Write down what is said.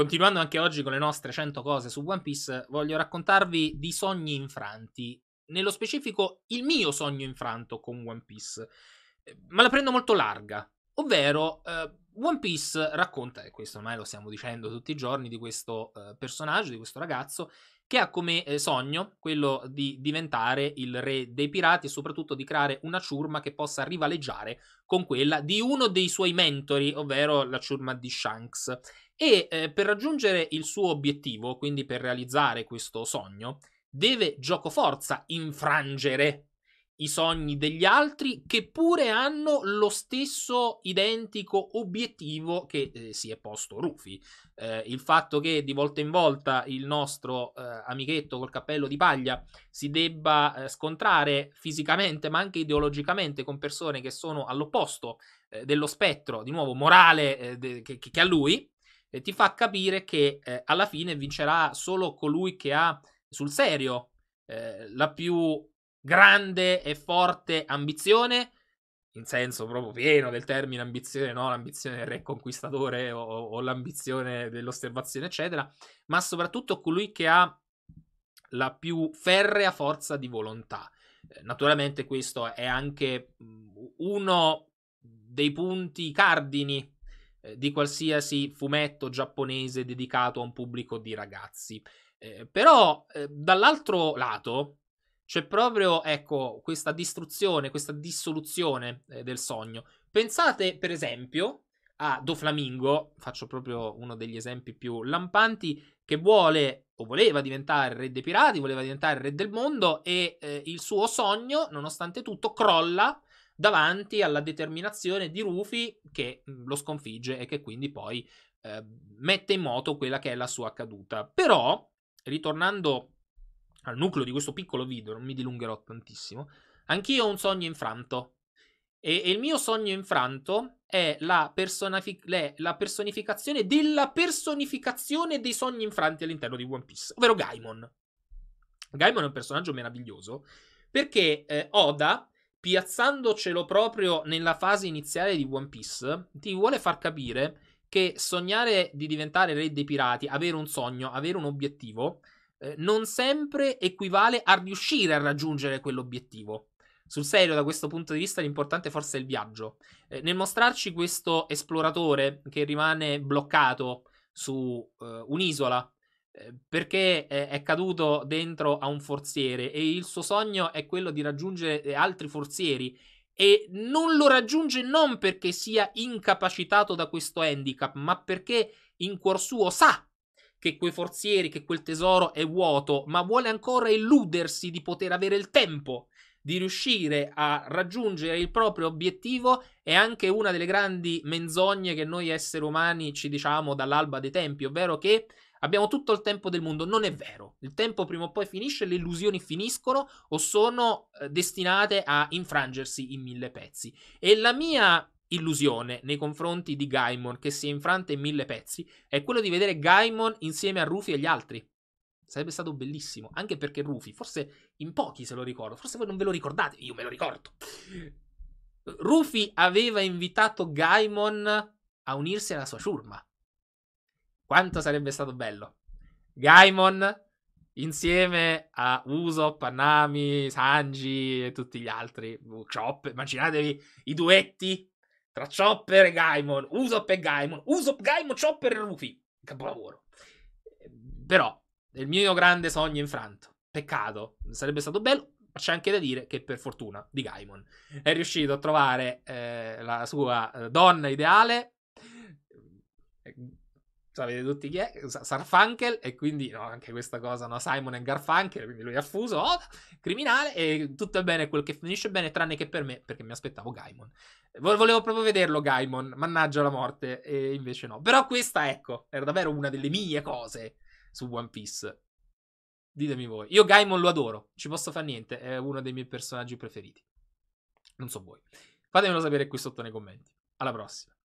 Continuando anche oggi con le nostre 100 cose su One Piece, voglio raccontarvi di sogni infranti. Nello specifico, il mio sogno infranto con One Piece. Eh, Ma la prendo molto larga. Ovvero, eh, One Piece racconta, e questo ormai lo stiamo dicendo tutti i giorni, di questo eh, personaggio, di questo ragazzo, che ha come eh, sogno quello di diventare il re dei pirati e soprattutto di creare una ciurma che possa rivaleggiare con quella di uno dei suoi mentori, ovvero la ciurma di Shanks. E eh, per raggiungere il suo obiettivo, quindi per realizzare questo sogno, deve gioco forza infrangere i sogni degli altri che pure hanno lo stesso identico obiettivo che eh, si è posto Rufy. Eh, il fatto che di volta in volta il nostro eh, amichetto col cappello di paglia si debba eh, scontrare fisicamente ma anche ideologicamente con persone che sono all'opposto eh, dello spettro, di nuovo morale eh, de- che-, che-, ha lui, ti fa capire che alla fine vincerà solo colui che ha sul serio la più grande e forte ambizione, in senso proprio pieno del termine ambizione, no? L'ambizione del re conquistatore o, o l'ambizione dell'osservazione, eccetera, ma soprattutto colui che ha la più ferrea forza di volontà. Eh, naturalmente questo è anche mhmm, uno dei punti cardini eh, di qualsiasi fumetto giapponese dedicato a un pubblico di ragazzi. Eh, però eh, dall'altro lato c'è proprio, ecco, questa distruzione, questa dissoluzione eh, del sogno. Pensate, per esempio, a Doflamingo, faccio proprio uno degli esempi più lampanti, che vuole o voleva diventare re dei pirati, voleva diventare re del mondo e eh, il suo sogno, nonostante tutto, crolla davanti alla determinazione di Rufy che mm, lo sconfigge e che quindi poi eh, mette in moto quella che è la sua caduta. Però, ritornando al nucleo di questo piccolo video, non mi dilungherò tantissimo, anch'io ho un sogno infranto. E, e il mio sogno infranto è la, personific- le, la, personificazione della personificazione dei sogni infranti all'interno di One Piece, ovvero Gaimon. Gaimon è un personaggio meraviglioso perché eh, Oda, piazzandocelo proprio nella fase iniziale di One Piece, ti vuole far capire che sognare di diventare re dei pirati, avere un sogno, avere un obiettivo, eh, non sempre equivale a riuscire a raggiungere quell'obiettivo. Sul serio, da questo punto di vista, l'importante forse è il viaggio. Eh, nel mostrarci questo esploratore che rimane bloccato su eh, un'isola eh, perché è caduto dentro a un forziere e il suo sogno è quello di raggiungere eh, altri forzieri e non lo raggiunge non perché sia incapacitato da questo handicap, ma perché in cuor suo sa che quei forzieri, che quel tesoro è vuoto, ma vuole ancora illudersi di poter avere il tempo di riuscire a raggiungere il proprio obiettivo è anche una delle grandi menzogne che noi esseri umani ci diciamo dall'alba dei tempi, ovvero che abbiamo tutto il tempo del mondo. Non è vero, il tempo prima o poi finisce, le illusioni finiscono o sono eh, destinate a infrangersi in mille pezzi. E la mia illusione nei confronti di Gaimon che si è infranta in mille pezzi è quello di vedere Gaimon insieme a Rufy e gli altri. Sarebbe stato bellissimo, anche perché Rufy, forse in pochi se lo ricordo, forse voi non ve lo ricordate, io me lo ricordo. Rufy aveva invitato Gaimon a unirsi alla sua ciurma. Quanto sarebbe stato bello. Gaimon insieme a Usopp, Nami, Sanji e tutti gli altri. Chop, immaginatevi i duetti tra Chopper e Gaimon, Usopp e Gaimon, Usopp, Gaimon, Chopper e Rufy. Capolavoro. Eh, però, è il mio grande sogno infranto. Peccato, sarebbe stato bello, ma c'è anche da dire che per fortuna di Gaimon è riuscito a trovare eh, la sua eh, donna ideale sapete cioè, tutti chi è, Sarfunkel, e quindi no, anche questa cosa, no, Simon e Garfunkel, quindi lui ha fuso, oh, criminale, e tutto è bene quel che finisce bene, tranne che per me, perché mi aspettavo Gaimon. Volevo proprio vederlo Gaimon, mannaggia la morte, e invece no. Però questa, ecco, era davvero una delle mie cose su One Piece. Ditemi voi. Io Gaimon lo adoro, ci posso fare niente, è uno dei miei personaggi preferiti. Non so voi. Fatemelo sapere qui sotto nei commenti. Alla prossima.